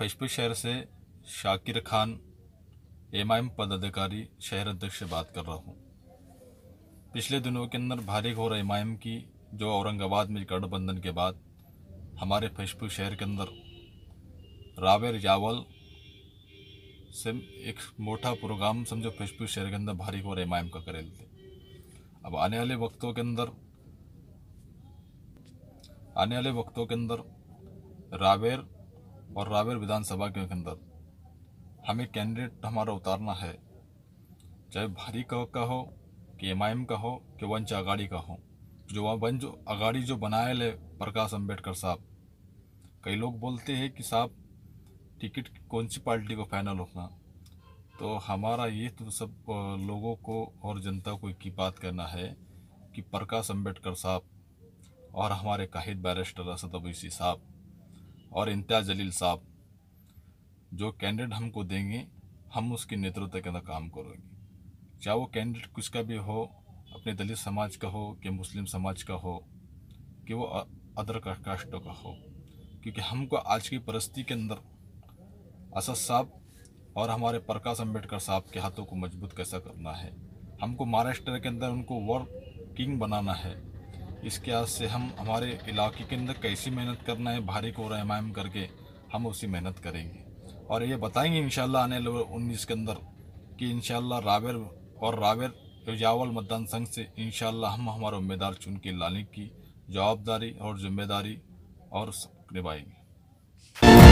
पचपी शहर से शाकिर खान एम पदाधिकारी शहर अध्यक्ष से बात कर रहा हूँ पिछले दिनों के अंदर भारी घोर एम की जो औरंगाबाद में गठबंधन के बाद हमारे फैजपुर शहर के अंदर रावेर जावल से एक मोटा प्रोग्राम समझो फैशपुर शहर के अंदर भारी घोर एम का करेल थे अब आने वाले वक्तों के अंदर आने वाले वक्तों के अंदर रावेर और रावेर विधानसभा के अंदर हमें कैंडिडेट हमारा उतारना है चाहे भारी का, का हो कि एम का हो कि वंच अगाड़ी का हो जो वहाँ वंच अगाड़ी जो बनाए ले प्रकाश अंबेडकर साहब कई लोग बोलते हैं कि साहब टिकट कौन सी पार्टी को फाइनल होगा तो हमारा ये तो सब लोगों को और जनता को ही बात करना है कि प्रकाश अंबेडकर साहब और हमारे काहिद बैरिस्टर असद अबीसी साहब और इम्तियाज़ जलील साहब जो कैंडिडेट हमको देंगे हम उसके नेतृत्व के अंदर काम करेंगे चाहे वो कैंडिडेट कुछ का भी हो अपने दलित समाज का हो कि मुस्लिम समाज का हो कि वो अदर काष्टों का हो क्योंकि हमको आज की परिस्थिति के अंदर असद साहब और हमारे प्रकाश अम्बेडकर साहब के हाथों को मजबूत कैसा करना है हमको महाराष्ट्र के अंदर उनको वर्ल्ड किंग बनाना है इसके आज से हम हमारे इलाके के अंदर कैसी मेहनत करना है भारी को रहमायम करके हम उसी मेहनत करेंगे और ये बताएंगे इन आने उन्नीस के अंदर कि इन रावेर और रावेर जावल मतदान संघ से इन हम हमारे उम्मीदवार चुन के लाने की जवाबदारी और जिम्मेदारी और निभाएंगे